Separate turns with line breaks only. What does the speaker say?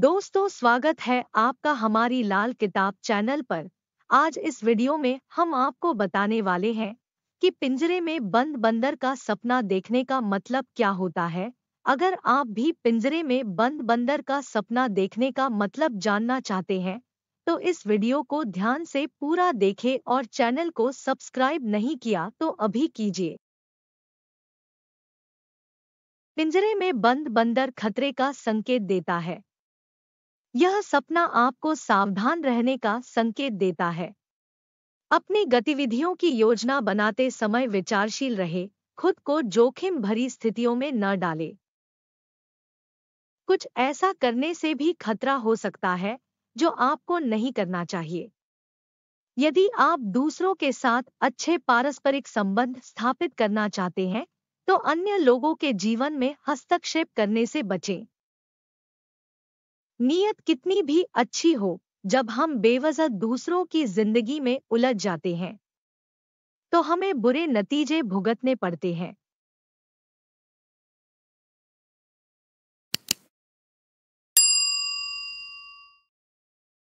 दोस्तों स्वागत है आपका हमारी लाल किताब चैनल पर आज इस वीडियो में हम आपको बताने वाले हैं कि पिंजरे में बंद बंदर का सपना देखने का मतलब क्या होता है अगर आप भी पिंजरे में बंद बंदर का सपना देखने का मतलब जानना चाहते हैं तो इस वीडियो को ध्यान से पूरा देखें और चैनल को सब्सक्राइब नहीं किया तो अभी कीजिए पिंजरे में बंद बंदर खतरे का संकेत देता है यह सपना आपको सावधान रहने का संकेत देता है अपनी गतिविधियों की योजना बनाते समय विचारशील रहे खुद को जोखिम भरी स्थितियों में न डाले कुछ ऐसा करने से भी खतरा हो सकता है जो आपको नहीं करना चाहिए यदि आप दूसरों के साथ अच्छे पारस्परिक संबंध स्थापित करना चाहते हैं तो अन्य लोगों के जीवन में हस्तक्षेप करने से बचें नीयत कितनी भी अच्छी हो जब हम बेवजह दूसरों की जिंदगी में उलझ जाते हैं तो हमें बुरे नतीजे भुगतने पड़ते हैं